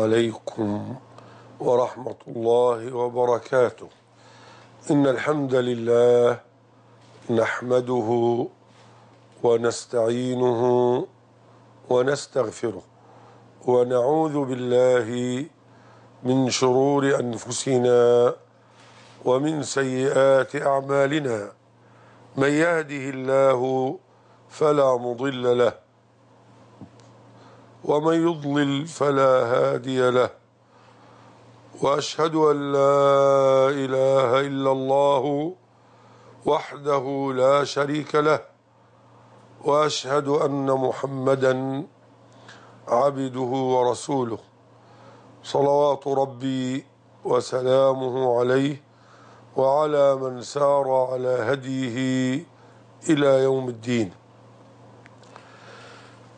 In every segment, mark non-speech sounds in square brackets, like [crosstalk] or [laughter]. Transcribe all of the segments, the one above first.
عليكم ورحمة الله وبركاته إن الحمد لله نحمده ونستعينه ونستغفره ونعوذ بالله من شرور أنفسنا ومن سيئات أعمالنا من يهده الله فلا مضل له ومن يضلل فلا هادي له واشهد ان لا اله الا الله وحده لا شريك له واشهد ان محمدا عبده ورسوله صلوات ربي وسلامه عليه وعلى من سار على هديه الى يوم الدين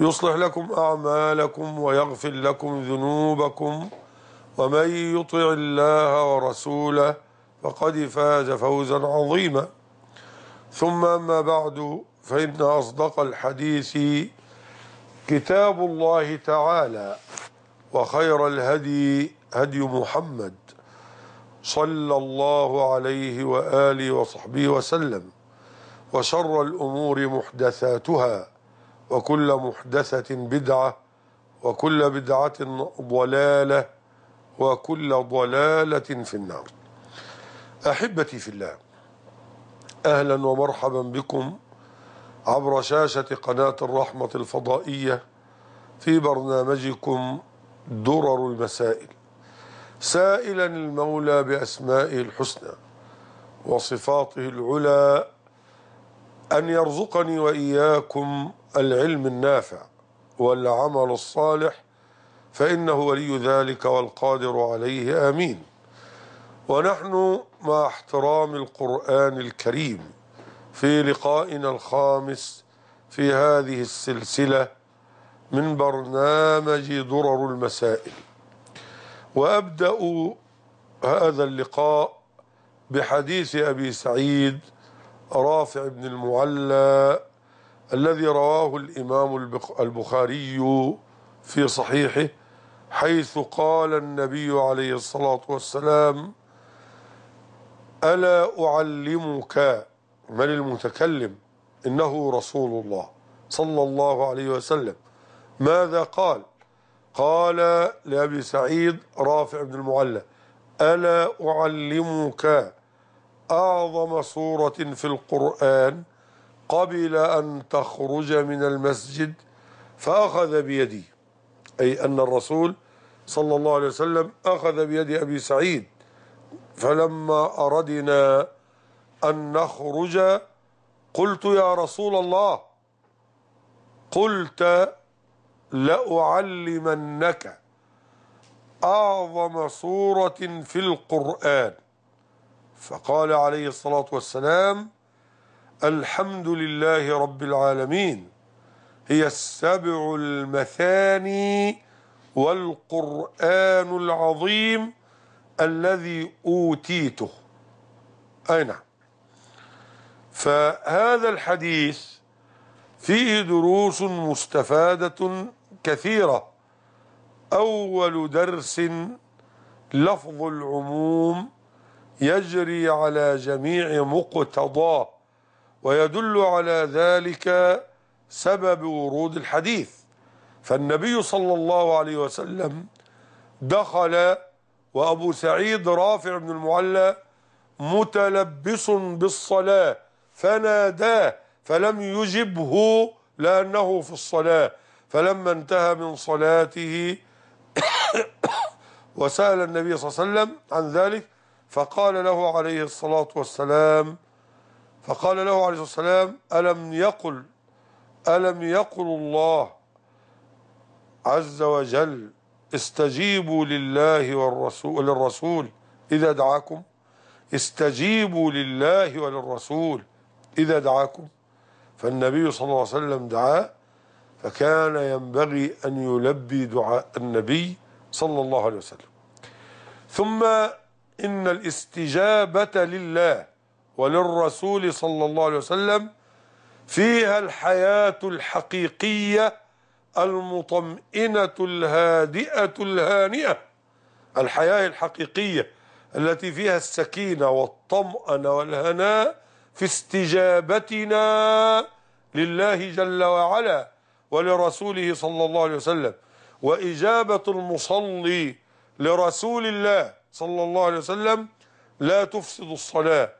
يصلح لكم أعمالكم ويغفر لكم ذنوبكم ومن يطع الله ورسوله فقد فاز فوزا عظيما ثم أما بعد فإن أصدق الحديث كتاب الله تعالى وخير الهدي هدي محمد صلى الله عليه وآله وصحبه وسلم وشر الأمور محدثاتها وكل محدثة بدعة وكل بدعة ضلالة وكل ضلالة في النار أحبتي في الله أهلا ومرحبا بكم عبر شاشة قناة الرحمة الفضائية في برنامجكم درر المسائل سائلا المولى بأسمائه الحسنى وصفاته العلى أن يرزقني وإياكم العلم النافع والعمل الصالح فإنه ولي ذلك والقادر عليه آمين ونحن مع احترام القرآن الكريم في لقائنا الخامس في هذه السلسلة من برنامج درر المسائل وأبدأ هذا اللقاء بحديث أبي سعيد رافع بن المعلى الذي رواه الإمام البخاري في صحيحه حيث قال النبي عليه الصلاة والسلام ألا أعلمك من المتكلم إنه رسول الله صلى الله عليه وسلم ماذا قال قال لأبي سعيد رافع بن المعلى ألا أعلمك أعظم سورة في القرآن قبل أن تخرج من المسجد فأخذ بيدي أي أن الرسول صلى الله عليه وسلم أخذ بيد أبي سعيد فلما أردنا أن نخرج قلت يا رسول الله قلت لأعلمنك أعظم سورة في القرآن فقال عليه الصلاة والسلام الحمد لله رب العالمين هي السبع المثاني والقرآن العظيم الذي أوتيته أي نعم فهذا الحديث فيه دروس مستفادة كثيرة أول درس لفظ العموم يجري على جميع مقتضاه ويدل على ذلك سبب ورود الحديث فالنبي صلى الله عليه وسلم دخل وأبو سعيد رافع بن المعلى متلبس بالصلاة فناداه فلم يجبه لأنه في الصلاة فلما انتهى من صلاته [coughs] وسأل النبي صلى الله عليه وسلم عن ذلك فقال له عليه الصلاة والسلام فقال له عليه الصلاة والسلام ألم يقل ألم يقل الله عز وجل استجيبوا لله والرسول للرسول إذا دعاكم استجيبوا لله وللرسول إذا دعاكم فالنبي صلى الله عليه وسلم دعاه فكان ينبغي أن يلبي دعاء النبي صلى الله عليه وسلم ثم إن الاستجابة لله وللرسول صلى الله عليه وسلم فيها الحياة الحقيقية المطمئنة الهادئة الهانئة الحياة الحقيقية التي فيها السكينة والطمأنة والهناء في استجابتنا لله جل وعلا ولرسوله صلى الله عليه وسلم وإجابة المصلي لرسول الله صلى الله عليه وسلم لا تفسد الصلاة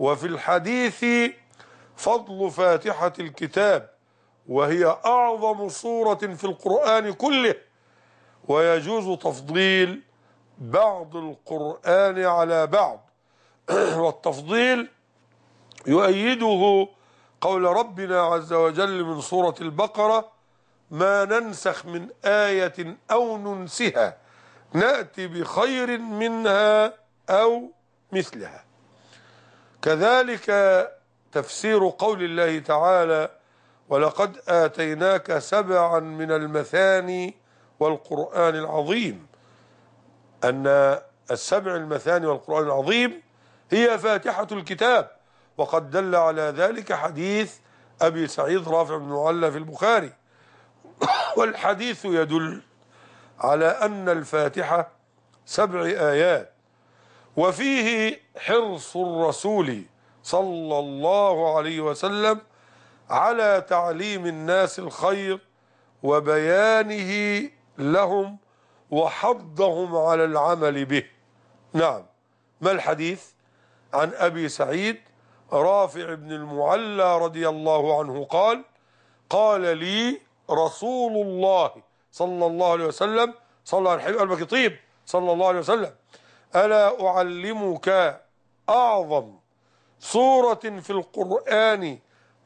وفي الحديث فضل فاتحة الكتاب وهي أعظم صورة في القرآن كله ويجوز تفضيل بعض القرآن على بعض [clears throat] والتفضيل يؤيده قول ربنا عز وجل من سورة البقرة ما ننسخ من آية أو ننسها نأتي بخير منها أو مثلها كذلك تفسير قول الله تعالى ولقد آتيناك سبعا من المثاني والقرآن العظيم أن السبع المثاني والقرآن العظيم هي فاتحة الكتاب وقد دل على ذلك حديث أبي سعيد رافع بن معلى في البخاري [coughs] والحديث يدل على أن الفاتحة سبع آيات وفيه حرص الرسول صلى الله عليه وسلم على تعليم الناس الخير وبيانه لهم وحضهم على العمل به نعم ما الحديث عن أبي سعيد رافع بن المعلى رضي الله عنه قال قال لي رسول الله صلى الله عليه وسلم صلى على الحبيب البكي طيب صلى الله عليه وسلم ألا أعلمك أعظم صورة في القرآن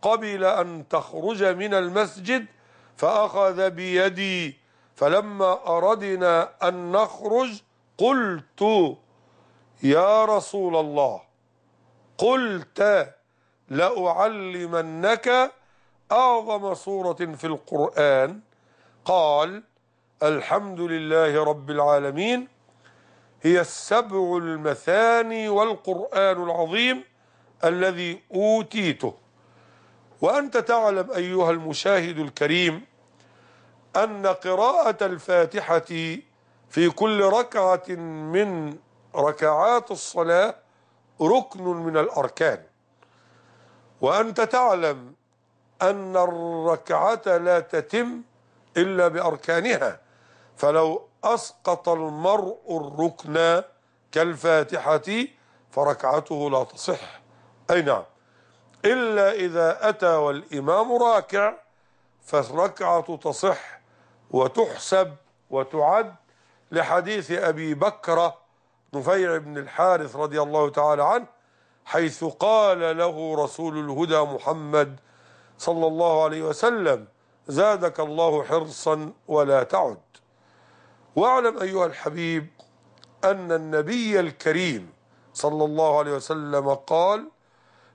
قبل أن تخرج من المسجد فأخذ بيدي فلما أردنا أن نخرج قلت يا رسول الله قلت لأعلمنك أعظم صورة في القرآن قال الحمد لله رب العالمين هي السبع المثاني والقرآن العظيم الذي أوتيته وأنت تعلم أيها المشاهد الكريم أن قراءة الفاتحة في كل ركعة من ركعات الصلاة ركن من الأركان وأنت تعلم أن الركعة لا تتم إلا بأركانها فلو أسقط المرء الركن كالفاتحة فركعته لا تصح أي نعم إلا إذا أتى والإمام راكع فالركعة تصح وتحسب وتعد لحديث أبي بكرة نفيع بن الحارث رضي الله تعالى عنه حيث قال له رسول الهدى محمد صلى الله عليه وسلم زادك الله حرصا ولا تعد واعلم أيها الحبيب أن النبي الكريم صلى الله عليه وسلم قال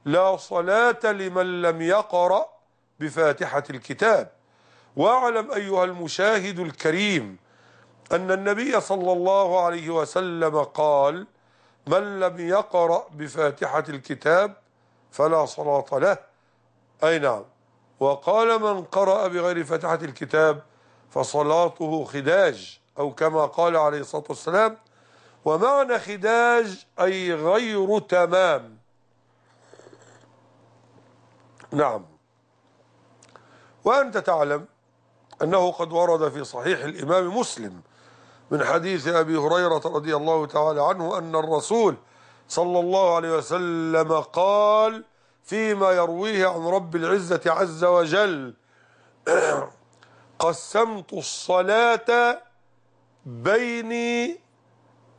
لا صلاة لمن لم يقرأ بفاتحة الكتاب واعلم أيها المشاهد الكريم أن النبي صلى الله عليه وسلم قال من لم يقرأ بفاتحة الكتاب فلا صلاة له أي نعم وقال من قرأ بغير فاتحة الكتاب فصلاته خداج أو كما قال عليه الصلاة والسلام ومعنى خداج أي غير تمام نعم وأنت تعلم أنه قد ورد في صحيح الإمام مسلم من حديث أبي هريرة رضي الله تعالى عنه أن الرسول صلى الله عليه وسلم قال فيما يرويه عن رب العزة عز وجل [clears throat] قسمت الصلاة بيني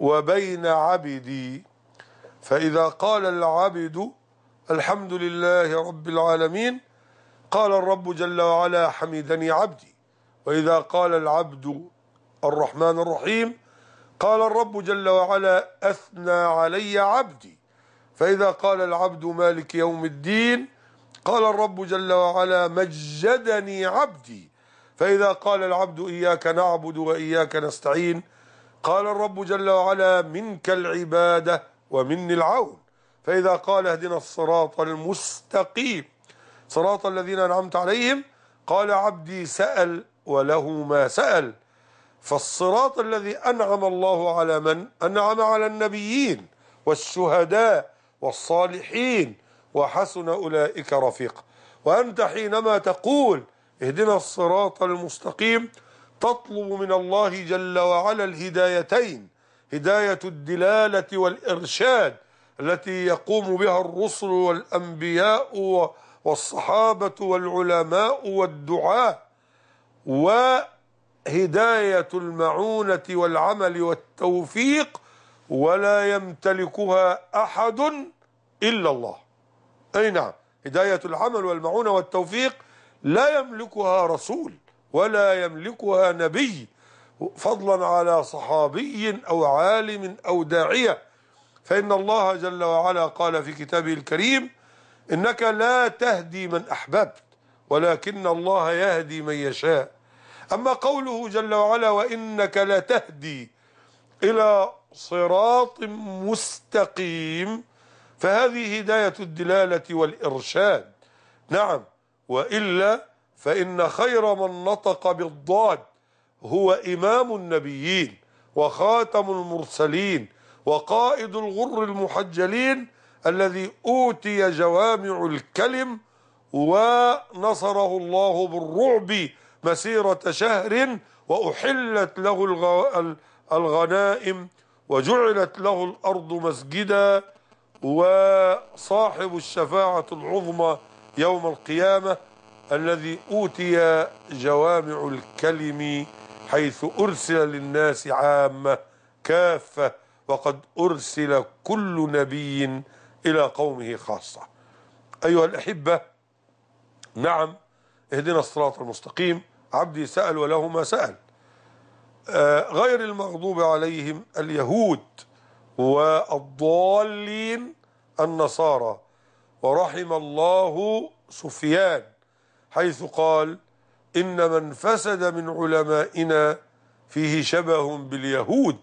وبين عبدي فإذا قال العبد الحمد لله رب العالمين قال الرب جل وعلا حمدني عبدي وإذا قال العبد الرحمن الرحيم قال الرب جل وعلا أثنى علي عبدي فإذا قال العبد مالك يوم الدين قال الرب جل وعلا مجدني عبدي فإذا قال العبد إياك نعبد وإياك نستعين قال الرب جل وعلا منك العبادة ومني العون فإذا قال اهدنا الصراط المستقيم صراط الذين أنعمت عليهم قال عبدي سأل وله ما سأل فالصراط الذي أنعم الله على من أنعم على النبيين والشهداء والصالحين وحسن أولئك رفيق وأنت حينما تقول اهدنا الصراط المستقيم تطلب من الله جل وعلا الهدايتين هداية الدلالة والإرشاد التي يقوم بها الرسل والأنبياء والصحابة والعلماء والدعاة وهداية المعونة والعمل والتوفيق ولا يمتلكها أحد إلا الله أي نعم هداية العمل والمعونة والتوفيق لا يملكها رسول ولا يملكها نبي فضلا على صحابي أو عالم أو داعية فإن الله جل وعلا قال في كتابه الكريم إنك لا تهدي من أحببت ولكن الله يهدي من يشاء أما قوله جل وعلا وإنك لتهدي إلى صراط مستقيم فهذه هداية الدلالة والإرشاد نعم والا فان خير من نطق بالضاد هو امام النبيين وخاتم المرسلين وقائد الغر المحجلين الذي اوتي جوامع الكلم ونصره الله بالرعب مسيره شهر واحلت له الغنائم وجعلت له الارض مسجدا وصاحب الشفاعه العظمى يوم القيامة الذي أوتي جوامع الكلم حيث أرسل للناس عامة كافة وقد أرسل كل نبي إلى قومه خاصة أيها الأحبة نعم اهدنا الصراط المستقيم عبدي سأل وله ما سأل آه، غير المغضوب عليهم اليهود والضالين النصارى ورحم الله سفيان حيث قال إن من فسد من علمائنا فيه شبه باليهود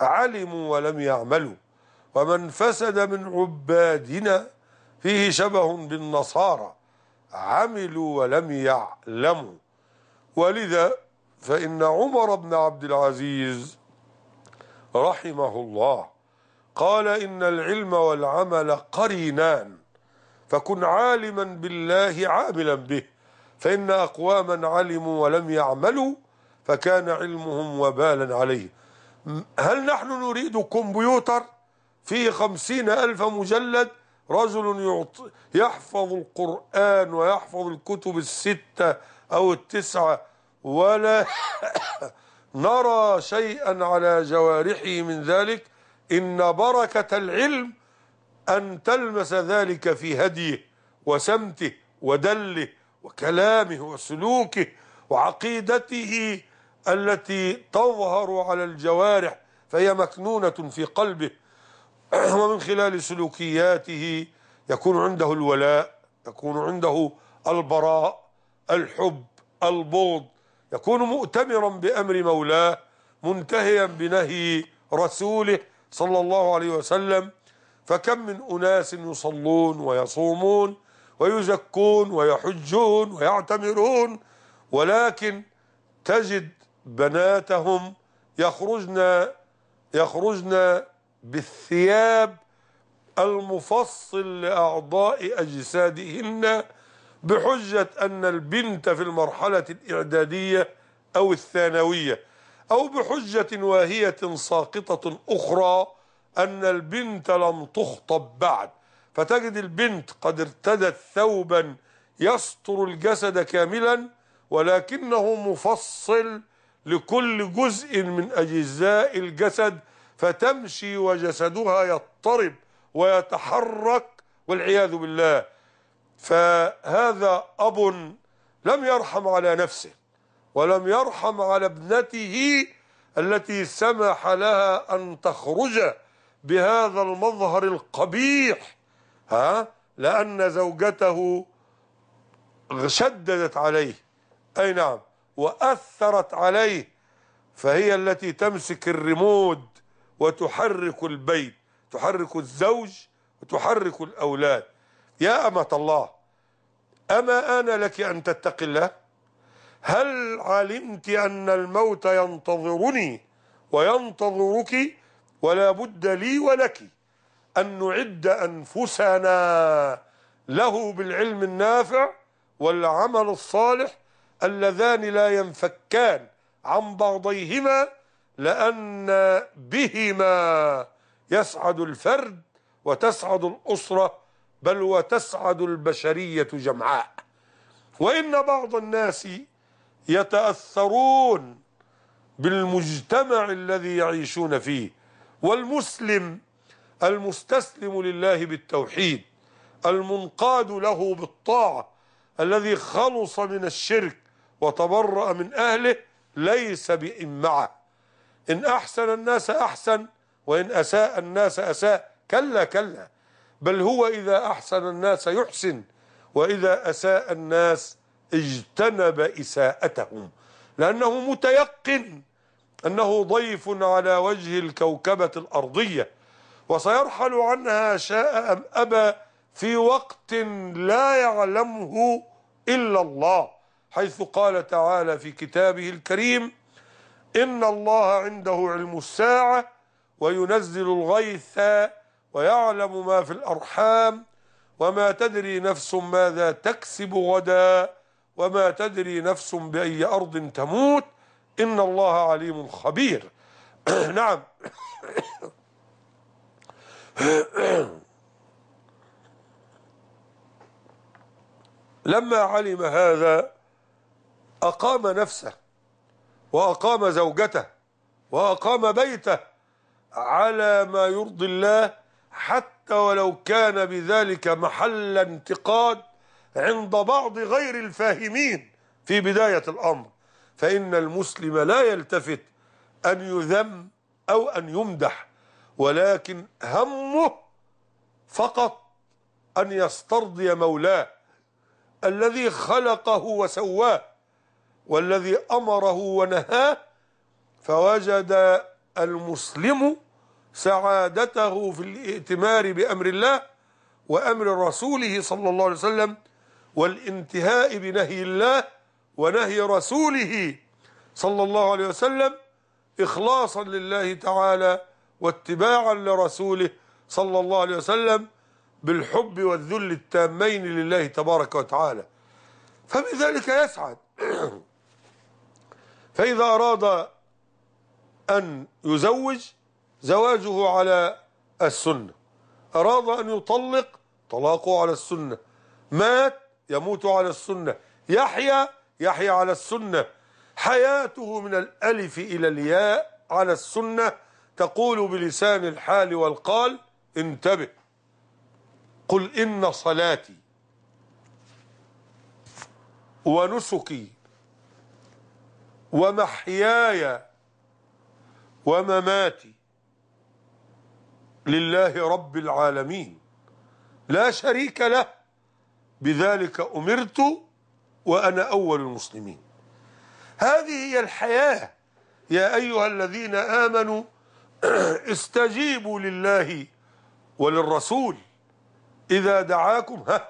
علموا ولم يعملوا ومن فسد من عبادنا فيه شبه بالنصارى عملوا ولم يعلموا ولذا فإن عمر بن عبد العزيز رحمه الله قال إن العلم والعمل قرينان فكن عالما بالله عاملا به فإن أقواما علموا ولم يعملوا فكان علمهم وبالا عليه هل نحن نريد كمبيوتر فيه خمسين ألف مجلد رجل يحفظ القرآن ويحفظ الكتب الستة أو التسعة ولا [coughs] نرى شيئا على جوارحه من ذلك إن بركة العلم أن تلمس ذلك في هديه وسمته ودله وكلامه وسلوكه وعقيدته التي تظهر على الجوارح فهي مكنونة في قلبه [clears throat] ومن خلال سلوكياته يكون عنده الولاء يكون عنده البراء الحب البغض يكون مؤتمرا بأمر مولاه منتهيا بنهي رسوله صلى الله عليه وسلم فكم من أناس يصلون ويصومون ويزكون ويحجون ويعتمرون ولكن تجد بناتهم يخرجن يخرجن بالثياب المفصل لأعضاء أجسادهن بحجة أن البنت في المرحلة الإعدادية أو الثانوية أو بحجة واهية ساقطة أخرى أن البنت لم تخطب بعد فتجد البنت قد ارتدت ثوبا يستر الجسد كاملا ولكنه مفصل لكل جزء من أجزاء الجسد فتمشي وجسدها يضطرب ويتحرك والعياذ بالله فهذا أب لم يرحم على نفسه ولم يرحم على ابنته التي سمح لها أن تخرج بهذا المظهر القبيح ها لأن زوجته شددت عليه أي نعم وأثرت عليه فهي التي تمسك الريمود وتحرك البيت تحرك الزوج وتحرك الأولاد يا أمة الله أما آن لك أن تتقي الله هل علمت أن الموت ينتظرني وينتظرك ولا بد لي ولك أن نعد أنفسنا له بالعلم النافع والعمل الصالح اللذان لا ينفكان عن بعضيهما لأن بهما يسعد الفرد وتسعد الأسرة بل وتسعد البشرية جمعاء وإن بعض الناس يتأثرون بالمجتمع الذي يعيشون فيه والمسلم المستسلم لله بالتوحيد المنقاد له بالطاعة الذي خلص من الشرك وتبرأ من أهله ليس بإمعة إن أحسن الناس أحسن وإن أساء الناس أساء كلا كلا بل هو إذا أحسن الناس يحسن وإذا أساء الناس اجتنب إساءتهم لأنه متيقن أنه ضيف على وجه الكوكبة الأرضية وسيرحل عنها شاء أم أبى في وقت لا يعلمه إلا الله حيث قال تعالى في كتابه الكريم إن الله عنده علم الساعة وينزل الغيث ويعلم ما في الأرحام وما تدري نفس ماذا تكسب غدا وما تدري نفس بأي أرض تموت إن الله عليم خبير [coughs] نعم [coughs] لما علم هذا أقام نفسه وأقام زوجته وأقام بيته على ما يرضي الله حتى ولو كان بذلك محل انتقاد عند بعض غير الفاهمين في بداية الأمر فإن المسلم لا يلتفت أن يذم أو أن يمدح ولكن همه فقط أن يسترضي مولاه الذي خلقه وسواه والذي أمره ونهاه فوجد المسلم سعادته في الائتمار بأمر الله وأمر رسوله صلى الله عليه وسلم والانتهاء بنهي الله ونهي رسوله صلى الله عليه وسلم إخلاصا لله تعالى واتباعا لرسوله صلى الله عليه وسلم بالحب والذل التامين لله تبارك وتعالى فبذلك يسعد [clears throat] فإذا أراد أن يزوج زواجه على السنة أراد أن يطلق طلاقه على السنة مات يموت على السنة يحيى يحيى على السنة حياته من الألف إلى الياء على السنة تقول بلسان الحال والقال انتبه قل إن صلاتي ونسكي ومحياي ومماتي لله رب العالمين لا شريك له بذلك أمرت وأنا أول المسلمين هذه هي الحياة يا أيها الذين آمنوا [clears throat] استجيبوا لله وللرسول إذا دعاكم ها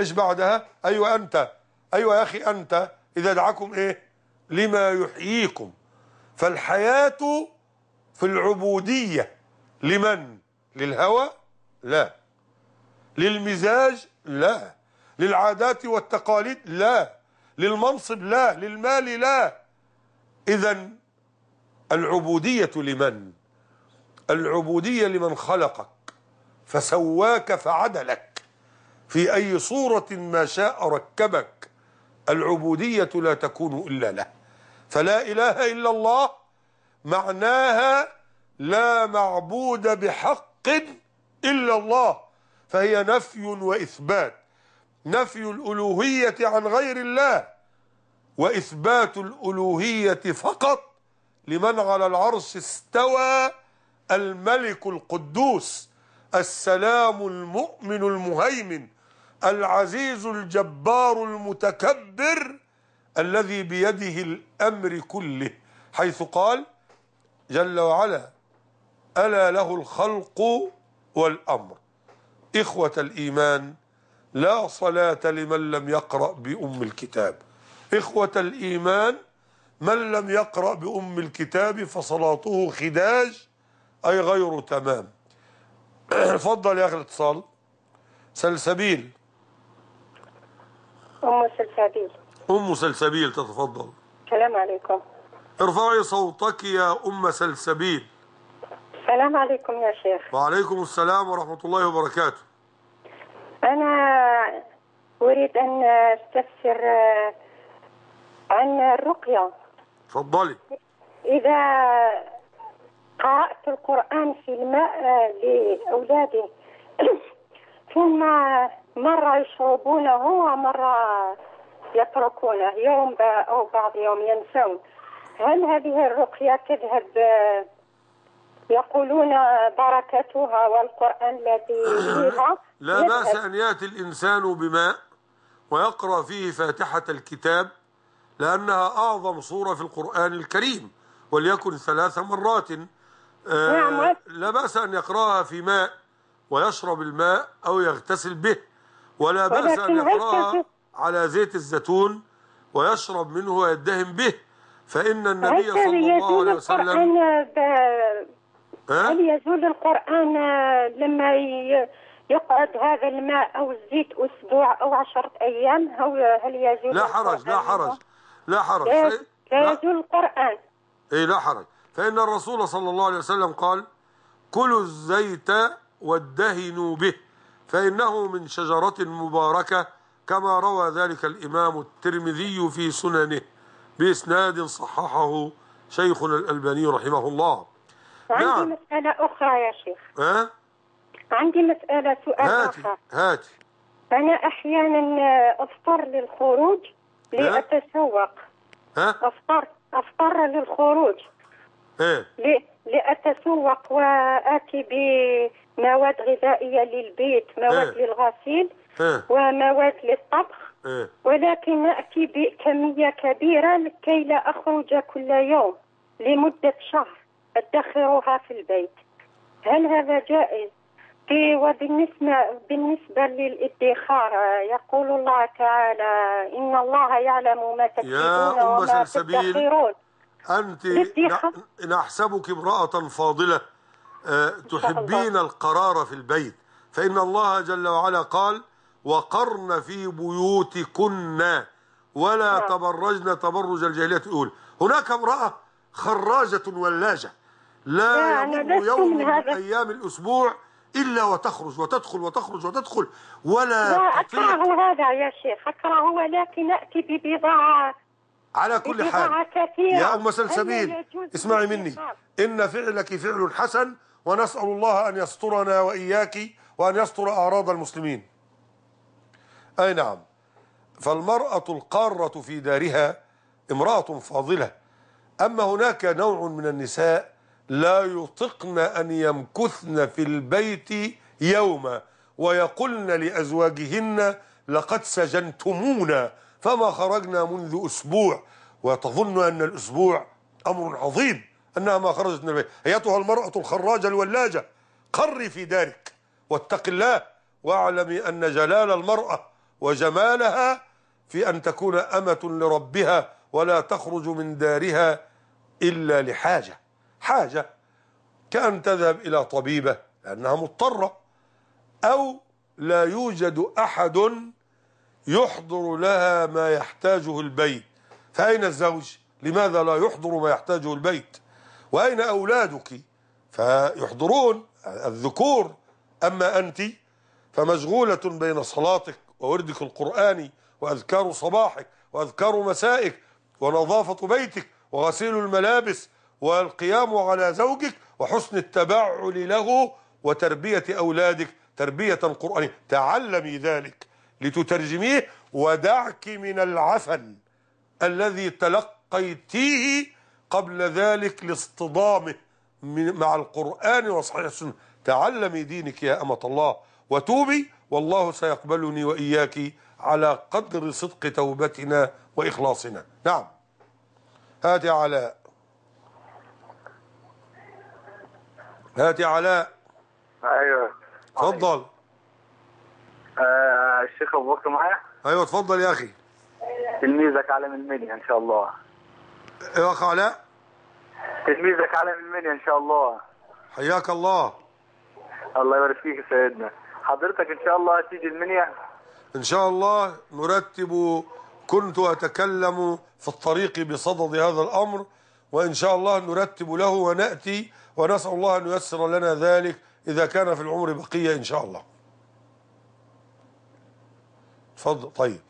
إيش بعدها أيوة أنت أيوة يا أخي أنت إذا دعاكم إيه لما يحييكم فالحياة في العبودية لمن للهوى لا للمزاج لا للعادات والتقاليد لا للمنصب لا للمال لا إذا العبودية لمن العبودية لمن خلقك فسواك فعدلك في أي صورة ما شاء ركبك العبودية لا تكون إلا له فلا إله إلا الله معناها لا معبود بحق إلا الله فهي نفي وإثبات نفي الألوهية عن غير الله وإثبات الألوهية فقط لمن على العرش استوى الملك القدوس السلام المؤمن المهيمن العزيز الجبار المتكبر الذي بيده الأمر كله حيث قال جل وعلا ألا له الخلق والأمر إخوة الإيمان لا صلاة لمن لم يقرأ بأم الكتاب إخوة الإيمان من لم يقرأ بأم الكتاب فصلاته خداج أي غير تمام [clears throat] فضل يا أخي الاتصال سلسبيل أم سلسبيل أم سلسبيل تتفضل السلام عليكم ارفعي صوتك يا أم سلسبيل السلام عليكم يا شيخ وعليكم السلام ورحمة الله وبركاته أنا أريد أن أستفسر آه، عن الرقية تفضلي إذا قرأت القرآن في الماء آه، لأولادي [coughs] ثم مرة يشربونه ومرة يتركونه يوم أو بعض يوم ينسون هل هذه الرقية تذهب آه، يقولون بركتها والقرآن الذي فيها [laughs] لا بأس أن يأتي الإنسان بماء ويقرأ فيه فاتحة الكتاب لأنها أعظم صورة في القرآن الكريم وليكن ثلاث مرات آه، نعم. لا بأس أن يقرأها في ماء ويشرب الماء أو يغتسل به ولا بأس أن يقرأها على زيت الزيتون ويشرب منه ويدهن به فإن النبي صلى الله عليه وسلم هل يزول القرآن لما يقعد هذا الماء أو الزيت أسبوع أو عشرة أيام هل يزول لا حرج لا حرج لا حرج لا, لا يزول القرآن إيه لا حرج فإن الرسول صلى الله عليه وسلم قال كلوا الزيت وادهنوا به فإنه من شجرة مباركة كما روى ذلك الإمام الترمذي في سننه بإسناد صححه شيخنا الألباني رحمه الله نعم. عندي مسألة أخرى يا شيخ ها؟ عندي مسألة سؤال هاتي. آخر هاتي أنا أحيانا أفطر للخروج لأتسوق ها؟ أفطر أفطر للخروج ها؟ إيه. لأتسوق وآتي بمواد غذائية للبيت مواد ها؟ إيه. للغسيل ها؟ إيه. ومواد للطبخ ها؟ ولكن أتي بكمية كبيرة لكي لا أخرج كل يوم لمدة شهر ادخروها في البيت هل هذا جائز وبالنسبة بالنسبة للادخار يقول الله تعالى إن الله يعلم ما تكتبون يا أم وما تدخرون أنت نحسبك امرأة فاضلة آه، تحبين القرار في البيت فإن الله جل وعلا قال وقرن في بيوتكن ولا نعم. تبرجن تبرج الجاهلية الأولى هناك امرأة خراجة ولاجة لا يعني يوم من أيام الأسبوع إلا وتخرج وتدخل وتخرج وتدخل ولا لا أكره هذا يا شيخ أكره ولكن نأتي ببضاعة على كل حال كثيرة. يا أم سلسبيل اسمعي مني إن فعلك فعل حسن ونسأل الله أن يسترنا وإياك وأن يستر أعراض المسلمين أي نعم فالمرأة القارة في دارها امرأة فاضلة أما هناك نوع من النساء لا يطقن أن يمكثن في البيت يوما ويقلن لأزواجهن لقد سجنتمونا فما خرجنا منذ أسبوع وتظن أن الأسبوع أمر عظيم أنها ما خرجت من البيت أيتها المرأة الخراجة الولاجة قري في دارك واتق الله واعلمي أن جلال المرأة وجمالها في أن تكون أمة لربها ولا تخرج من دارها إلا لحاجة حاجة كأن تذهب إلى طبيبة لأنها مضطرة أو لا يوجد أحد يحضر لها ما يحتاجه البيت فأين الزوج؟ لماذا لا يحضر ما يحتاجه البيت؟ وأين أولادك؟ فيحضرون الذكور أما أنت فمشغولة بين صلاتك ووردك القرآني وأذكار صباحك وأذكار مسائك ونظافة بيتك وغسيل الملابس والقيام على زوجك وحسن التبعل له وتربية أولادك تربية قرآنية تعلمي ذلك لتترجميه ودعك من العفن الذي تلقيتيه قبل ذلك لاصطدامه مع القرآن وصحيح السنة تعلمي دينك يا أمة الله وتوبي والله سيقبلني وإياك على قدر صدق توبتنا وإخلاصنا نعم هات على علاء هات يا علاء ايوه اتفضل آه، الشيخ ابو بكر معايا ايوه اتفضل يا اخي تلميذك من المنيا ان شاء الله ايه يا اخ علاء تلميذك من المنيا ان شاء الله حياك الله الله يبارك فيك يا سيدنا حضرتك ان شاء الله هتيجي المنيا ان شاء الله نرتب كنت اتكلم في الطريق بصدد هذا الامر وان شاء الله نرتب له وناتي ونسأل الله أن ييسر لنا ذلك إذا كان في العمر بقية إن شاء الله تفضل طيب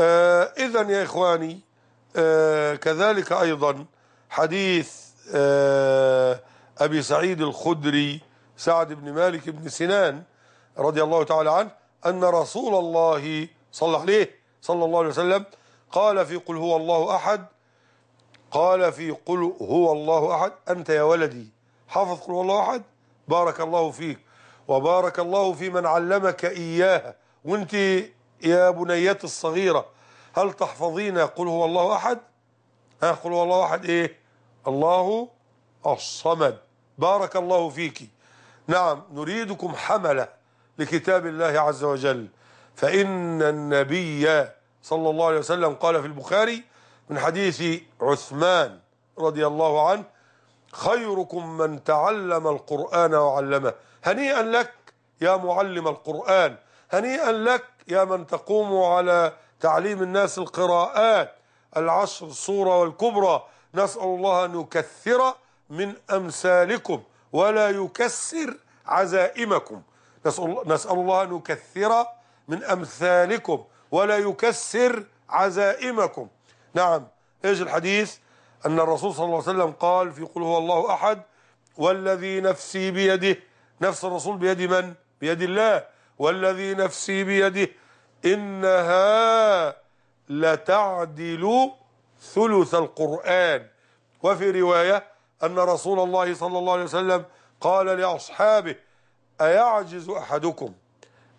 آه إذا يا إخواني آه كذلك أيضا حديث آه أبي سعيد الخدري سعد بن مالك بن سنان رضي الله تعالى عنه أن رسول الله صلى عليه صلى الله عليه وسلم قال في قل هو الله أحد قال في قل هو الله أحد أنت يا ولدي حافظ قل الله احد بارك الله فيك وبارك الله في من علمك اياها وانت يا بنيات الصغيره هل تحفظين قل هو الله احد ها قل هو الله احد ايه الله الصمد بارك الله فيك نعم نريدكم حمله لكتاب الله عز وجل فان النبي صلى الله عليه وسلم قال في البخاري من حديث عثمان رضي الله عنه خيركم من تعلم القرآن وعلمه هنيئا لك يا معلم القرآن هنيئا لك يا من تقوم على تعليم الناس القراءات العشر الصورة والكبرى نسأل الله أن يكثر من أمثالكم ولا يكسر عزائمكم نسأل, نسأل الله أن يكثر من أمثالكم ولا يكسر عزائمكم نعم ايش الحديث أن الرسول صلى الله عليه وسلم قال في قل هو الله أحد والذي نفسي بيده نفس الرسول بيد من؟ بيد الله والذي نفسي بيده إنها لتعدل ثلث القرآن وفي رواية أن رسول الله صلى الله عليه وسلم قال لأصحابه أيعجز أحدكم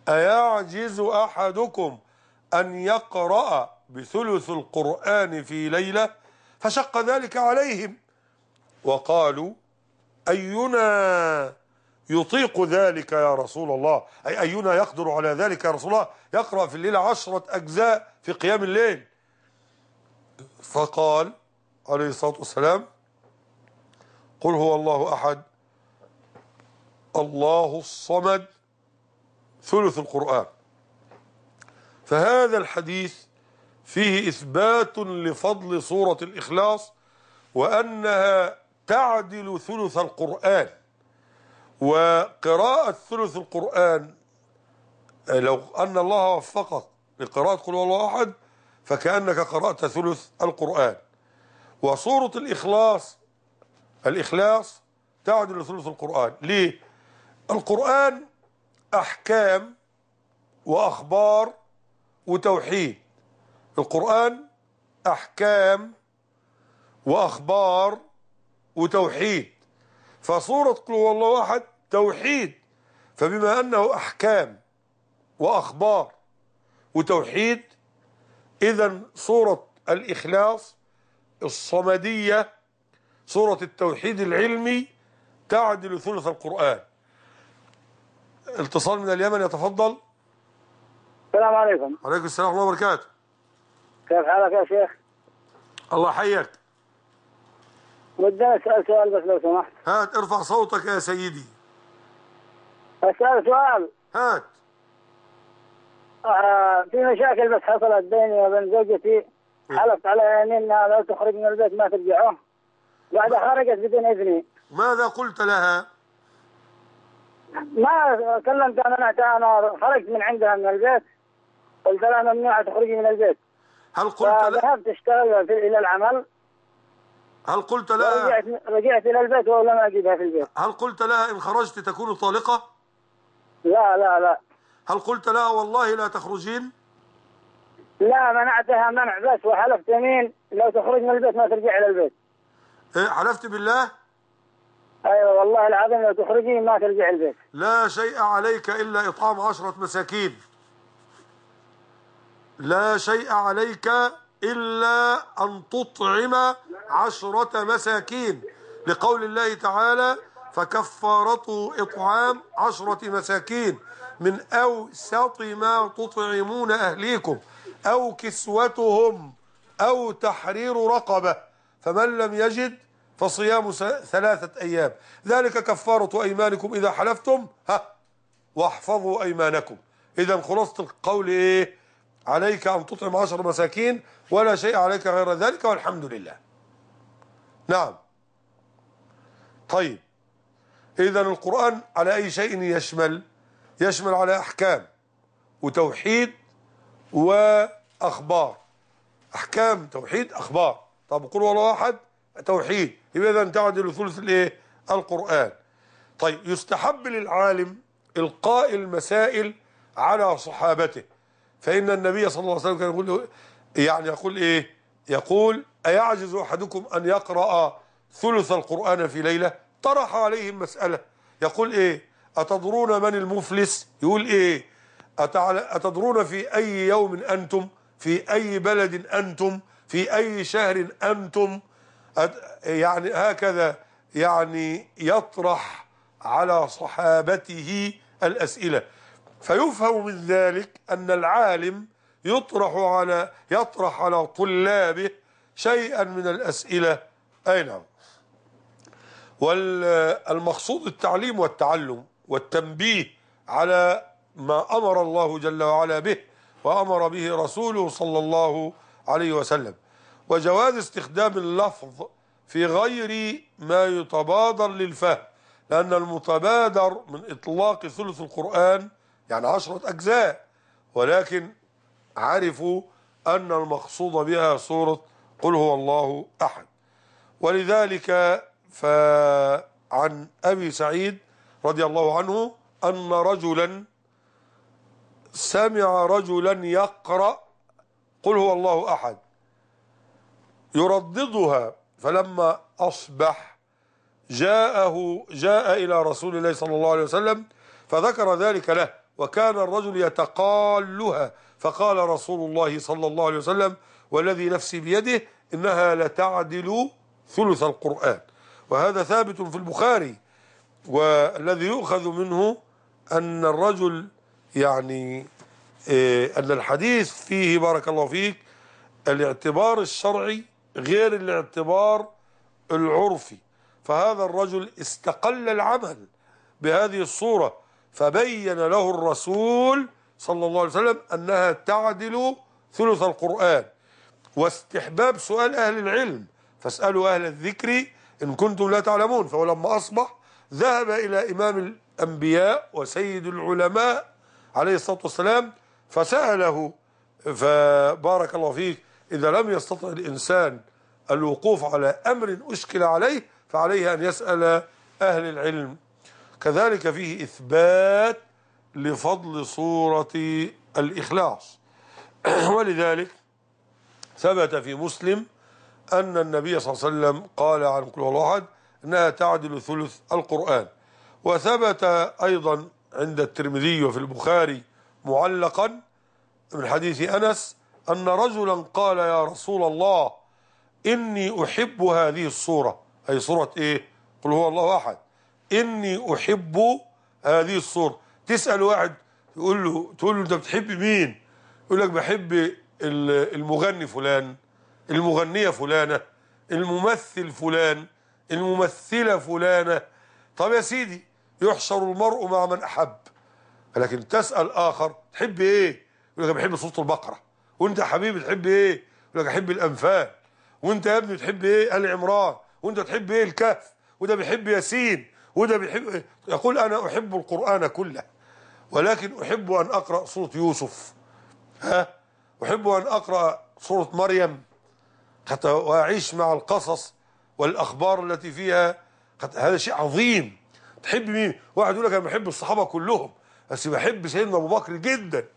أيعجز أحدكم أن يقرأ بثلث القرآن في ليلة فشق ذلك عليهم وقالوا أينا يطيق ذلك يا رسول الله أي أينا يقدر على ذلك يا رسول الله يقرأ في الليل عشرة أجزاء في قيام الليل فقال عليه الصلاة والسلام قل هو الله أحد الله الصمد ثلث القرآن فهذا الحديث فيه إثبات لفضل سورة الإخلاص وأنها تعدل ثلث القرآن وقراءة ثلث القرآن لو أن الله وفقك لقراءة قل الله أحد فكأنك قرأت ثلث القرآن وسورة الإخلاص الإخلاص تعدل ثلث القرآن ليه؟ القرآن أحكام وأخبار وتوحيد القرآن أحكام وأخبار وتوحيد فصورة قل هو الله واحد توحيد فبما أنه أحكام وأخبار وتوحيد إذا صورة الإخلاص الصمدية صورة التوحيد العلمي تعدل ثلث القرآن اتصال من اليمن يتفضل السلام عليكم وعليكم السلام ورحمة الله وبركاته كيف حالك يا شيخ؟ الله حيك ودي اسال سؤال بس لو سمحت هات ارفع صوتك يا سيدي اسال سؤال هات آه في مشاكل بس حصلت بيني وبين زوجتي إيه. حلفت على يعني انها لو تخرج من البيت ما ترجعه بعدها خرجت بدون اذني ماذا قلت لها؟ ما كلمت انا انا خرجت من عندها من البيت قلت لها ممنوعه تخرجي من البيت هل قلت لا ذهبت اشتغل الى العمل هل قلت لها رجعت, رجعت الى البيت ولم اجدها في البيت هل قلت لها ان خرجت تكون طالقه؟ لا لا لا هل قلت لها والله لا تخرجين؟ لا منعتها منع بس وحلفت يمين لو تخرج من البيت ما ترجع الى البيت إيه حلفت بالله؟ ايوه والله العظيم لو تخرجين ما ترجع البيت لا شيء عليك الا اطعام عشرة مساكين لا شيء عليك إلا أن تطعم عشرة مساكين لقول الله تعالى فكفارته إطعام عشرة مساكين من أوسط ما تطعمون أهليكم أو كسوتهم أو تحرير رقبة فمن لم يجد فصيام ثلاثة أيام ذلك كفارة أيمانكم إذا حلفتم ها واحفظوا أيمانكم إذا خلاصة القول إيه عليك أن تطعم عشر مساكين ولا شيء عليك غير ذلك والحمد لله نعم طيب إذا القرآن على أي شيء يشمل يشمل على أحكام وتوحيد وأخبار أحكام توحيد أخبار طب قل والله واحد توحيد يبقى إذا تعدل ثلث الإيه القرآن طيب يستحب للعالم إلقاء المسائل على صحابته فإن النبي صلى الله عليه وسلم كان يقول يعني يقول إيه يقول أيعجز أحدكم أن يقرأ ثلث القرآن في ليلة طرح عليهم مسألة يقول إيه أتدرون من المفلس يقول إيه أتدرون في أي يوم أنتم في أي بلد أنتم في أي شهر أنتم يعني هكذا يعني يطرح على صحابته الأسئلة فيفهم من ذلك أن العالم يطرح على يطرح على طلابه شيئا من الأسئلة أي نعم والمقصود التعليم والتعلم والتنبيه على ما أمر الله جل وعلا به وأمر به رسوله صلى الله عليه وسلم وجواز استخدام اللفظ في غير ما يتبادر للفهم لأن المتبادر من إطلاق ثلث القرآن يعني عشرة أجزاء ولكن عرفوا أن المقصود بها سورة قل هو الله أحد ولذلك فعن أبي سعيد رضي الله عنه أن رجلا سمع رجلا يقرأ قل هو الله أحد يرددها فلما أصبح جاءه جاء إلى رسول الله صلى الله عليه وسلم فذكر ذلك له وكان الرجل يتقالها فقال رسول الله صلى الله عليه وسلم والذي نفسي بيده إنها لتعدل ثلث القرآن وهذا ثابت في البخاري والذي يؤخذ منه أن الرجل يعني إيه، أن الحديث فيه بارك الله فيك الاعتبار الشرعي غير الاعتبار العرفي فهذا الرجل استقل العمل بهذه الصورة فبين له الرسول صلى الله عليه وسلم أنها تعدل ثلث القرآن واستحباب سؤال أهل العلم فاسألوا أهل الذكر إن كنتم لا تعلمون فهو لما أصبح ذهب إلى إمام الأنبياء وسيد العلماء عليه الصلاة والسلام فسأله فبارك الله فيك إذا لم يستطع الإنسان الوقوف على أمر أشكل عليه فعليه أن يسأل أهل العلم كذلك فيه إثبات لفضل صورة الإخلاص [clears throat] ولذلك ثبت في مسلم أن النبي صلى الله عليه وسلم قال عن كل واحد أنها تعدل ثلث القرآن وثبت أيضا عند الترمذي وفي البخاري معلقا من حديث أنس أن رجلا قال يا رسول الله إني أحب هذه الصورة أي صورة إيه قل هو الله أحد اني احب هذه الصوره تسال واحد يقول له تقول له انت بتحب مين يقول لك بحب المغني فلان المغنيه فلانه الممثل فلان الممثله فلانه طب يا سيدي يحشر المرء مع من احب لكن تسال اخر تحب ايه يقول لك بحب صوت البقره وانت يا حبيبي تحب ايه يقول لك احب الانفال وانت يا ابني تحب ايه ال عمران وانت تحب ايه الكهف وده بيحب ياسين وده بيحب يقول أنا أحب القرآن كله ولكن أحب أن أقرأ سورة يوسف ها أحب أن أقرأ سورة مريم حتى وأعيش مع القصص والأخبار التي فيها هذا شيء عظيم تحب مين؟ واحد يقول لك أنا بحب الصحابة كلهم بس بحب سيدنا أبو بكر جدا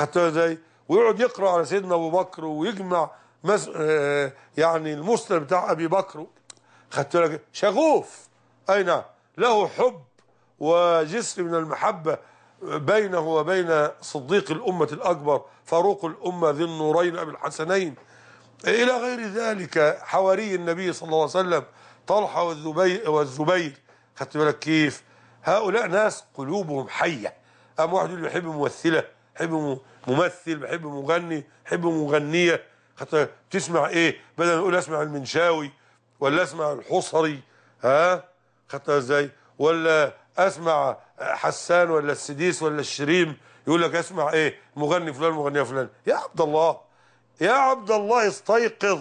حتى زي ويقعد يقرأ على سيدنا أبو بكر ويجمع مس... آه، يعني المسلم بتاع أبي بكر خدت لك شغوف أي نعم له حب وجسر من المحبة بينه وبين صديق الأمة الأكبر فاروق الأمة ذي النورين أبي الحسنين إلى غير ذلك حواري النبي صلى الله عليه وسلم طلحة والزبير, والزبير خدت بالك كيف هؤلاء ناس قلوبهم حية أم واحد يقول يحب ممثلة يحب ممثل يحب مغني يحب مغنية حتى تسمع إيه بدل ما يقول أسمع المنشاوي ولا أسمع الحصري ها خدتها ازاي ولا اسمع حسان ولا السديس ولا الشريم يقول لك اسمع ايه مغني فلان مغنيه فلان يا عبد الله يا عبد الله استيقظ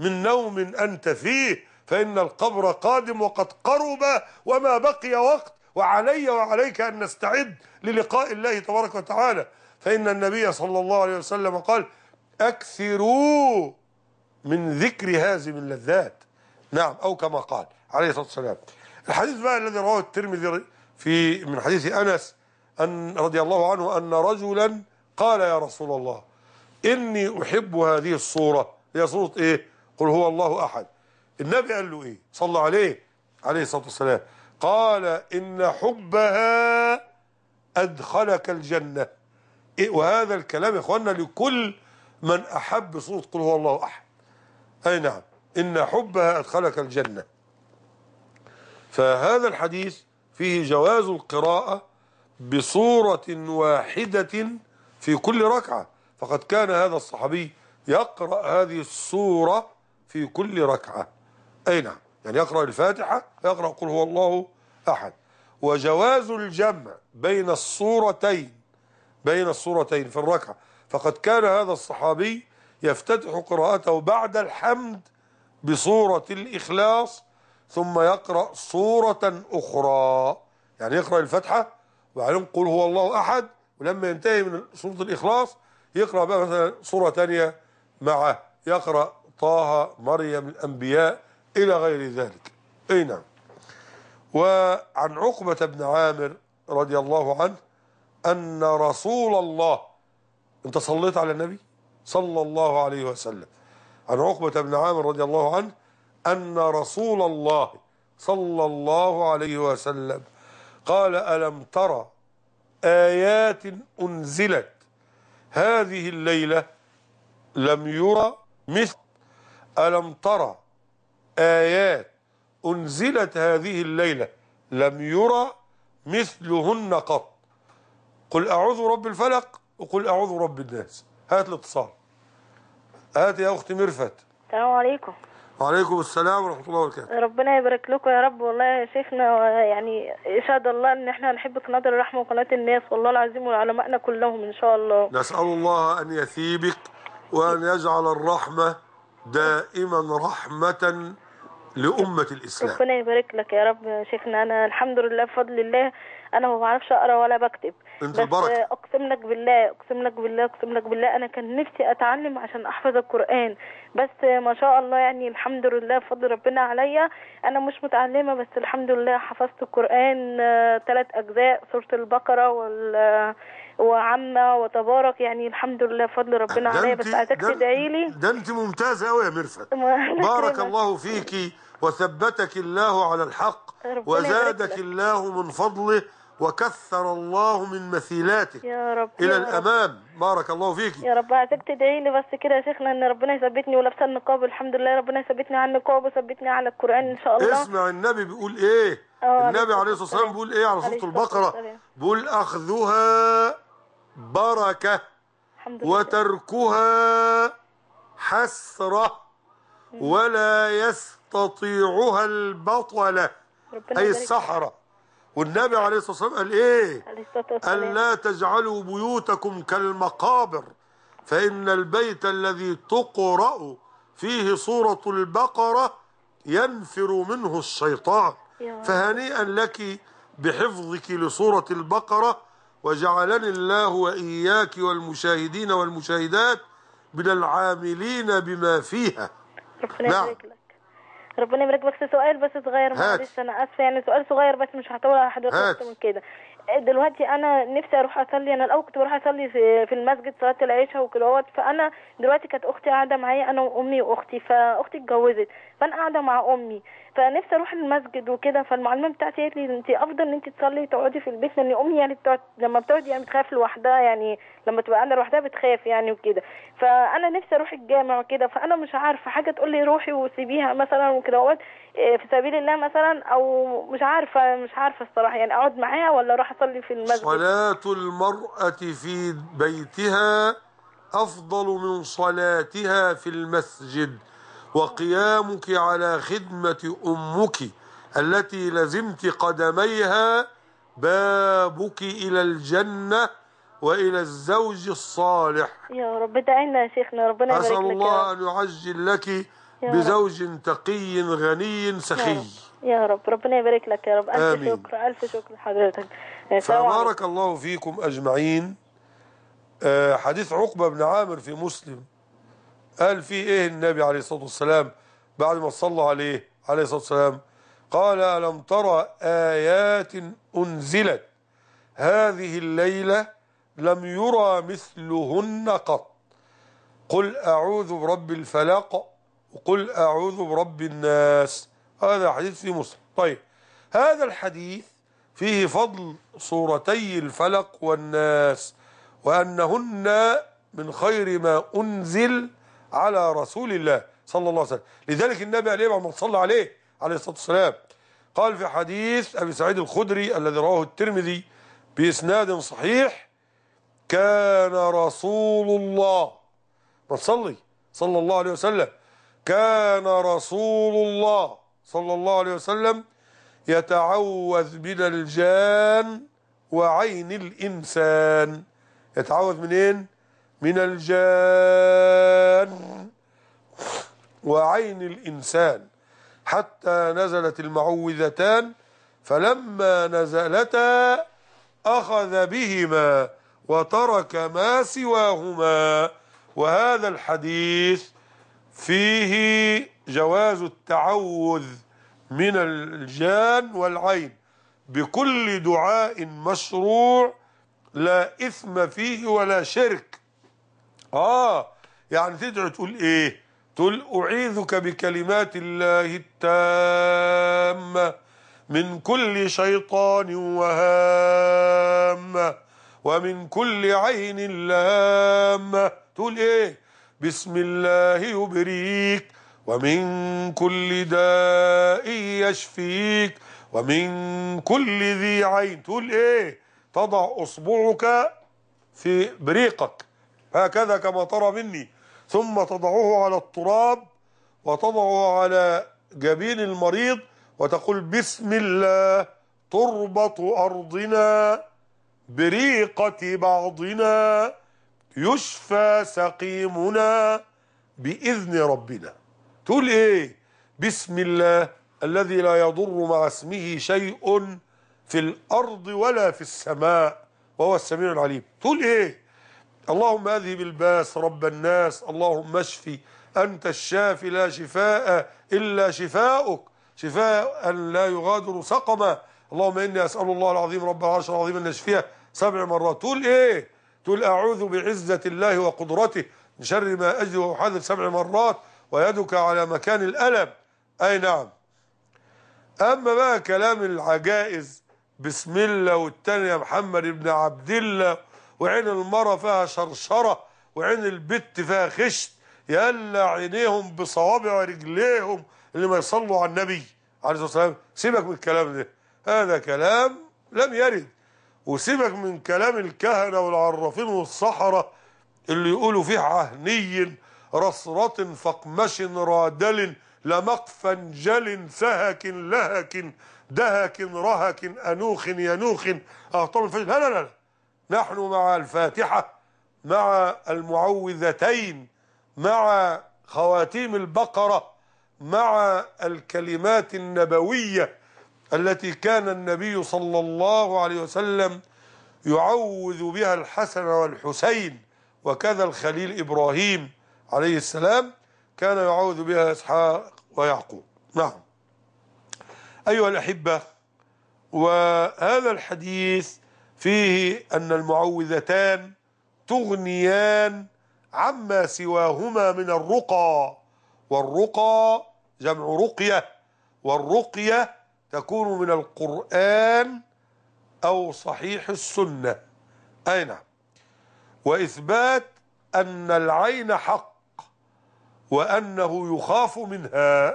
من نوم انت فيه فان القبر قادم وقد قرب وما بقي وقت وعلي وعليك ان نستعد للقاء الله تبارك وتعالى فان النبي صلى الله عليه وسلم قال اكثروا من ذكر هازم اللذات نعم او كما قال عليه الصلاه والسلام الحديث بقى الذي رواه الترمذي في من حديث أنس أن رضي الله عنه أن رجلا قال يا رسول الله إني أحب هذه الصورة هي صورة إيه قل هو الله أحد النبي قال له إيه صلى عليه عليه الصلاة والسلام قال إن حبها أدخلك الجنة إيه وهذا الكلام يا إخواننا لكل من أحب صورة قل هو الله أحد أي نعم إن حبها أدخلك الجنة فهذا الحديث فيه جواز القراءة بصورة واحدة في كل ركعة فقد كان هذا الصحابي يقرأ هذه السورة في كل ركعة أي نعم يعني يقرأ الفاتحة يقرأ قل هو الله أحد وجواز الجمع بين الصورتين بين الصورتين في الركعة فقد كان هذا الصحابي يفتتح قراءته بعد الحمد بصورة الإخلاص ثم يقرأ صورة أخرى يعني يقرأ الفاتحة وبعدين قل هو الله أحد ولما ينتهي من سورة الإخلاص يقرأ بقى مثلا صورة ثانية مع يقرأ طه مريم الأنبياء إلى غير ذلك أي نعم وعن عقبة بن عامر رضي الله عنه أن رسول الله أنت صليت على النبي صلى الله عليه وسلم عن عقبة بن عامر رضي الله عنه أن رسول الله صلى الله عليه وسلم قال ألم ترى آيات أنزلت هذه الليلة لم يرى مثل ألم ترى آيات أنزلت هذه الليلة لم يرى مثلهن قط قل أعوذ رب الفلق وقل أعوذ رب الناس هات الاتصال هات يا أخت مرفت السلام عليكم وعليكم السلام ورحمة الله وبركاته ربنا يبارك لكم يا رب والله يا شيخنا يعني يشهد الله ان احنا نحبك نظر الرحمة وقناة الناس والله العظيم وعلمائنا كلهم ان شاء الله نسأل الله ان يثيبك وان يجعل الرحمة دائما رحمة لأمة الإسلام ربنا يبارك لك يا رب يا شيخنا أنا الحمد لله بفضل الله أنا ما بعرفش أقرأ ولا بكتب انت البركه اقسم لك بالله اقسم لك بالله اقسم لك بالله انا كان نفسي اتعلم عشان احفظ القران بس ما شاء الله يعني الحمد لله فضل ربنا عليا انا مش متعلمه بس الحمد لله حفظت القران ثلاث آه، اجزاء سوره البقره وال وعمة وتبارك يعني الحمد لله فضل ربنا عليا بس عايزاك تدعي لي ده انت ممتازه قوي يا ميرفت [laughs] بارك الله فيكي وثبتك الله على الحق وزادك الله من فضله وكثر الله من مثيلاتك يا رب الى يا الامام رب. بارك الله فيك يا رب عايزك تدعي لي بس كده يا شيخنا ان ربنا يثبتني ولابسه النقاب الحمد لله ربنا يثبتني على النقاب وثبتني على القران ان شاء الله اسمع النبي بيقول ايه آه، النبي عليه الصلاه والسلام بيقول ايه على سوره البقره بيقول اخذها بركه الحمد لله. وتركها حسره ولا يستطيعها البطله اي السحره والنبي عليه الصلاه والسلام قال ايه قال لا تجعلوا بيوتكم كالمقابر فان البيت الذي تقرأ فيه سوره البقره ينفر منه الشيطان فهنيئا لك بحفظك لسوره البقره وجعلني الله واياك والمشاهدين والمشاهدات من العاملين بما فيها ربنا نعم ربنا يبارك بس سؤال بس صغير معلش انا اسفه يعني سؤال صغير بس مش هطول على حد اكتر من كده دلوقتي انا نفسي اروح اصلي انا الاول كنت بروح اصلي في المسجد صلاه العشاء وقت فانا دلوقتي كانت اختي قاعده معايا انا وامي واختي فاختي اتجوزت فانا قاعده مع امي فنفسي اروح المسجد وكده فالمعلمه بتاعتي قالت لي انت افضل ان انت تصلي تقعدي في البيت لان امي يعني بتقعد لما بتقعد يعني بتخاف لوحدها يعني لما تبقى قاعده لوحدها بتخاف يعني وكده فانا نفسي اروح الجامع وكده فانا مش عارفه حاجه تقول لي روحي وسيبيها مثلا وكده آه، في سبيل الله مثلا او مش عارفه مش عارفه الصراحه يعني اقعد معاها ولا اروح اصلي في المسجد صلاه المراه في بيتها افضل من صلاتها في المسجد وقيامك على خدمة أمك التي لزمت قدميها بابك إلى الجنة وإلى الزوج الصالح يا رب دعينا يا شيخنا ربنا يبارك لك أسأل الله أن يعجل لك بزوج تقي غني سخي يا رب, يا رب. ربنا يبارك لك يا رب ألف آمين. شكر ألف شكر لحضرتك آه، فبارك الله فيكم أجمعين آه، حديث عقبة بن عامر في مسلم قال في ايه النبي عليه الصلاة والسلام بعد ما صلى عليه عليه الصلاة والسلام قال ألم ترى آيات أنزلت هذه الليلة لم يرى مثلهن قط قل أعوذ برب الفلق وقل أعوذ برب الناس هذا حديث في مسلم طيب هذا الحديث فيه فضل صورتي الفلق والناس وأنهن من خير ما أنزل على رسول الله صلى الله عليه وسلم لذلك النبي عليه ومن صلى عليه عليه الصلاة والسلام قال في حديث أبي سعيد الخدري الذي رواه الترمذي بإسناد صحيح كان رسول الله من صلي صلى الله عليه وسلم كان رسول الله صلى الله عليه وسلم يتعوذ من الجان وعين الإنسان يتعوذ منين؟ من الجان وعين الإنسان حتى نزلت المعوذتان فلما نزلتا أخذ بهما وترك ما سواهما وهذا الحديث فيه جواز التعوذ من الجان والعين بكل دعاء مشروع لا إثم فيه ولا شرك اه يعني تدعو تقول ايه تقول اعيذك بكلمات الله التامه من كل شيطان وهامه ومن كل عين لامه تقول ايه بسم الله يبريك ومن كل داء يشفيك ومن كل ذي عين تقول ايه تضع اصبعك في بريقك هكذا كما ترى مني ثم تضعه على التراب وتضعه على جبين المريض وتقول بسم الله تربة أرضنا بريقة بعضنا يشفى سقيمنا بإذن ربنا تقول إيه بسم الله الذي لا يضر مع اسمه شيء في الأرض ولا في السماء وهو السميع العليم تقول إيه اللهم اذهب الباس رب الناس اللهم اشفي أنت الشافي لا شفاء إلا شفاؤك شفاء لا يغادر سقما اللهم إني أسأل الله العظيم رب العرش العظيم أن يشفيه سبع مرات تقول إيه تقول أعوذ بعزة الله وقدرته من شر ما أجد وأحذر سبع مرات ويدك على مكان الألم أي نعم أما بقى كلام العجائز بسم الله والتاني يا محمد ابن عبد الله وعين المرة فيها شرشرة وعين البت فيها خشت يلا عينيهم بصوابع رجليهم اللي ما يصلوا على النبي عليه الصلاة والسلام سيبك من الكلام ده هذا كلام لم يرد وسيبك من كلام الكهنة والعرافين والسحرة اللي يقولوا فيه عهني رصرة فقمش رادل لمقفا جل سهك لهك دهك رهك أنوخ ينوخ أهطم الفجر لا لا لا نحن مع الفاتحة مع المعوذتين مع خواتيم البقرة مع الكلمات النبوية التي كان النبي صلى الله عليه وسلم يعوذ بها الحسن والحسين وكذا الخليل إبراهيم عليه السلام كان يعوذ بها إسحاق ويعقوب نعم أيها الأحبة وهذا الحديث فيه أن المعوذتان تغنيان عما سواهما من الرقى والرقى جمع رقية والرقية تكون من القرآن أو صحيح السنة أي نعم وإثبات أن العين حق وأنه يخاف منها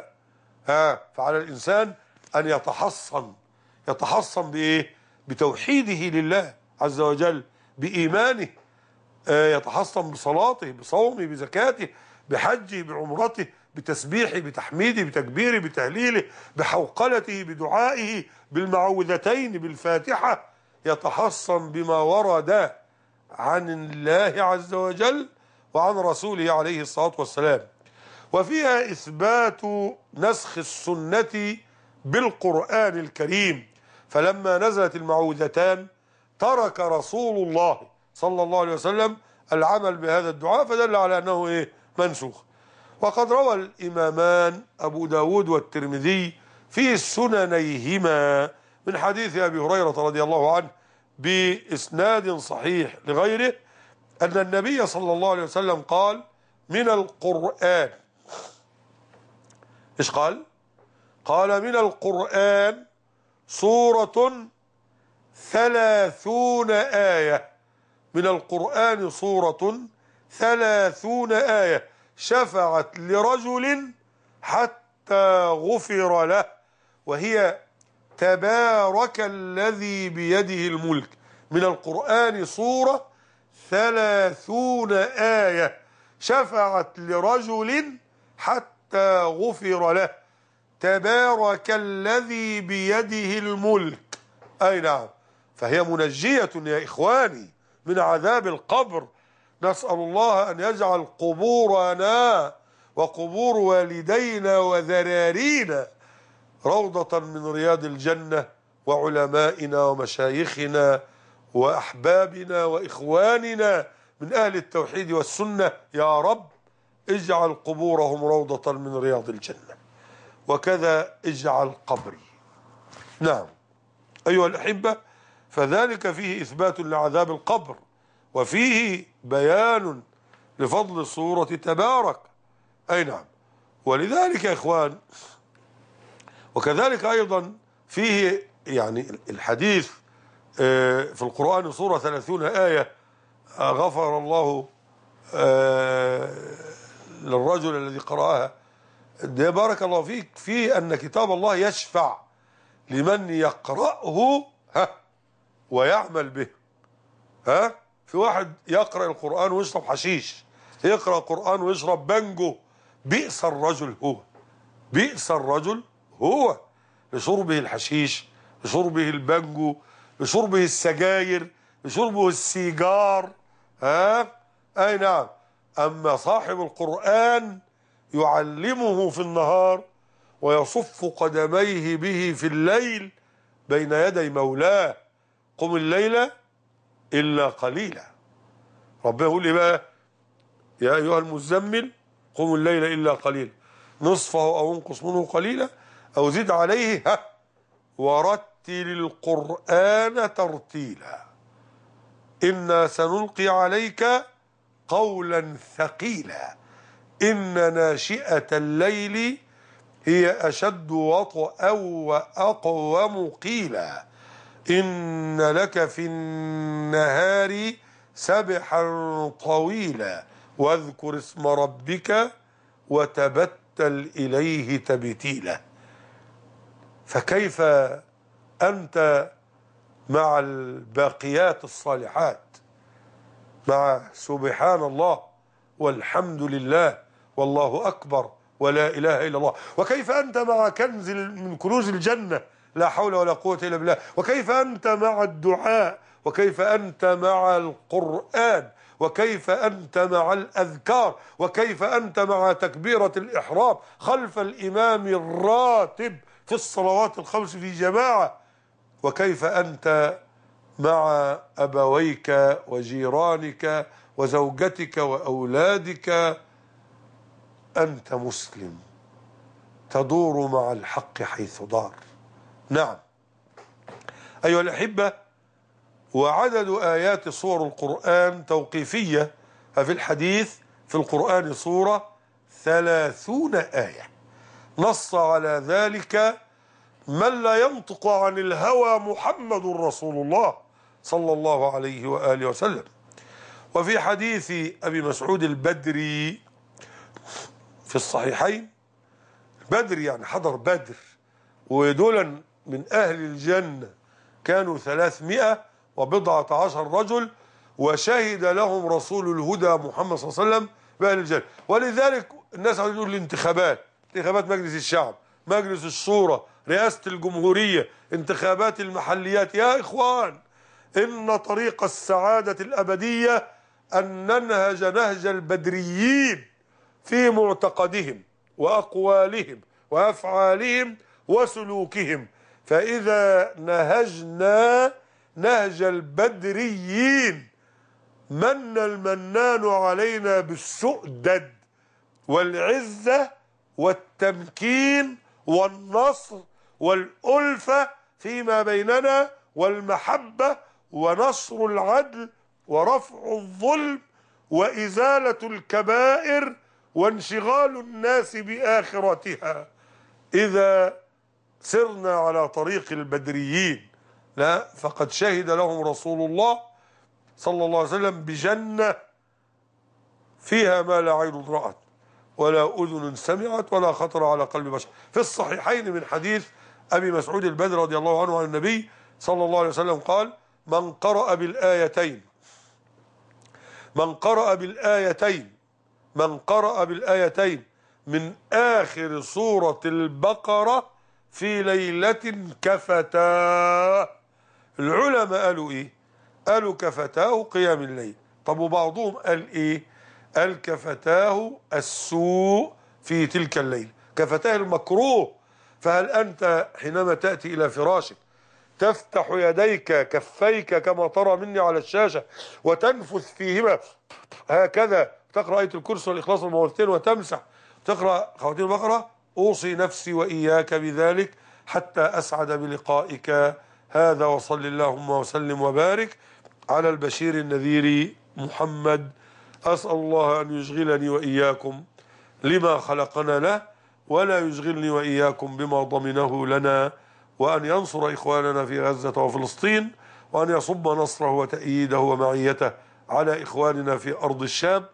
ها فعلى الإنسان أن يتحصن يتحصن بإيه بتوحيده لله عز وجل بإيمانه آه، يتحصن بصلاته بصومه بزكاته بحجه بعمرته بتسبيحه بتحميده بتكبيره بتهليله بحوقلته بدعائه بالمعوذتين بالفاتحة يتحصن بما ورد عن الله عز وجل وعن رسوله عليه الصلاة والسلام وفيها إثبات نسخ السنة بالقرآن الكريم فلما نزلت المعوذتان ترك رسول الله صلى الله عليه وسلم العمل بهذا الدعاء فدل على أنه إيه منسوخ وقد روى الإمامان أبو داود والترمذي في سننيهما من حديث أبي هريرة رضي الله عنه بإسناد صحيح لغيره أن النبي صلى الله عليه وسلم قال من القرآن إيش قال؟ قال من القرآن سورة ثلاثون آية من القرآن سورة ثلاثون آية شفعت لرجل حتى غفر له وهي تبارك الذي بيده الملك من القرآن سورة ثلاثون آية شفعت لرجل حتى غفر له تبارك الذي بيده الملك أي نعم فهي منجية يا إخواني من عذاب القبر نسأل الله أن يجعل قبورنا وقبور والدينا وذرارينا روضة من رياض الجنة وعلمائنا ومشايخنا وأحبابنا وإخواننا من أهل التوحيد والسنة يا رب اجعل قبورهم روضة من رياض الجنة وكذا اجعل قبري نعم أيها الأحبة فذلك فيه إثبات لعذاب القبر وفيه بيان لفضل صورة تبارك أي نعم ولذلك يا إخوان وكذلك أيضا فيه يعني الحديث آه، في القرآن سورة 30 آية آه، غفر الله آه، للرجل الذي قرأها ده بارك الله فيك في أن كتاب الله يشفع لمن يقرأه ها ويعمل به ها في واحد يقرأ القرآن ويشرب حشيش يقرأ القرآن ويشرب بنجو بئس الرجل هو بئس الرجل هو لشربه الحشيش لشربه البنجو لشربه السجاير لشربه السيجار ها اي نعم اما صاحب القرآن يعلمه في النهار ويصف قدميه به في الليل بين يدي مولاه قم الليلة إلا قليلا ربنا يقول لي بقى يا أيها المزمل قم الليل إلا قليلا نصفه أو انقص منه قليلا أو زد عليه ها ورتل القرآن ترتيلا إنا سنلقي عليك قولا ثقيلا إن ناشئة الليل هي أشد وطئا وأقوم قيلا إن لك في النهار سبحا طويلا واذكر اسم ربك وتبتل إليه تبتيلا فكيف أنت مع الباقيات الصالحات مع سبحان الله والحمد لله والله أكبر ولا إله إلا الله وكيف أنت مع كنز من كنوز الجنة لا حول ولا قوة إلا بالله وكيف أنت مع الدعاء وكيف أنت مع القرآن وكيف أنت مع الأذكار وكيف أنت مع تكبيرة الإحرام خلف الإمام الراتب في الصلوات الخمس في جماعة وكيف أنت مع أبويك وجيرانك وزوجتك وأولادك أنت مسلم تدور مع الحق حيث دار نعم أيها الأحبة وعدد آيات صور القرآن توقيفية ففي الحديث في القرآن صورة ثلاثون آية نص على ذلك من لا ينطق عن الهوى محمد رسول الله صلى الله عليه وآله وسلم وفي حديث أبي مسعود البدري في الصحيحين بدر يعني حضر بدر ودول من أهل الجنة كانوا ثلاثمائة وبضعة عشر رجل وشهد لهم رسول الهدى محمد صلى الله عليه وسلم بأهل الجنة ولذلك الناس عايزين يقول الانتخابات انتخابات مجلس الشعب مجلس الشورى رئاسة الجمهورية انتخابات المحليات يا إخوان إن طريق السعادة الأبدية أن ننهج نهج البدريين في معتقدهم وأقوالهم وأفعالهم وسلوكهم فإذا نهجنا نهج البدريين من المنان علينا بالسؤدد والعزة والتمكين والنصر والألفة فيما بيننا والمحبة ونصر العدل ورفع الظلم وإزالة الكبائر وانشغال الناس باخرتها اذا سرنا على طريق البدريين لا فقد شهد لهم رسول الله صلى الله عليه وسلم بجنه فيها ما لا عين رات ولا اذن سمعت ولا خطر على قلب بشر في الصحيحين من حديث ابي مسعود البدر رضي الله عنه عن النبي صلى الله عليه وسلم قال من قرأ بالآيتين من قرأ بالآيتين من قرأ بالآيتين من آخر سورة البقرة في ليلة كفتاه العلماء قالوا إيه قالوا كفتاه قيام الليل طب وبعضهم قال إيه قال كفتاه السوء في تلك الليلة كفتاه المكروه فهل أنت حينما تأتي إلى فراشك تفتح يديك كفيك كما ترى مني على الشاشة وتنفث فيهما هكذا تقرأ ايه الكرسي والاخلاص والمورتين وتمسح تقرا خواتيم البقره اوصي نفسي واياك بذلك حتى اسعد بلقائك هذا وصل اللهم وسلم وبارك على البشير النذير محمد اسال الله ان يشغلني واياكم لما خلقنا له ولا يشغلني واياكم بما ضمنه لنا وان ينصر اخواننا في غزه وفلسطين وان يصب نصره وتأييده ومعيته على اخواننا في ارض الشام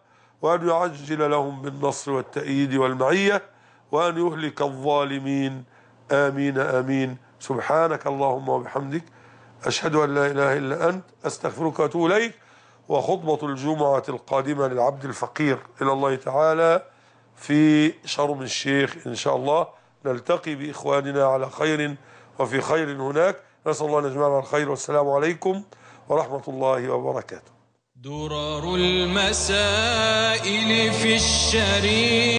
وأن يعجل لهم بالنصر والتأييد والمعية وأن يهلك الظالمين آمين آمين سبحانك اللهم وبحمدك أشهد أن لا إله إلا أنت أستغفرك وأتوب إليك وخطبة الجمعة القادمة للعبد الفقير إلى الله تعالى في شرم الشيخ إن شاء الله نلتقي بإخواننا على خير وفي خير هناك نسأل الله أن يجمعنا الخير والسلام عليكم ورحمة الله وبركاته درر المسائل في الشريعة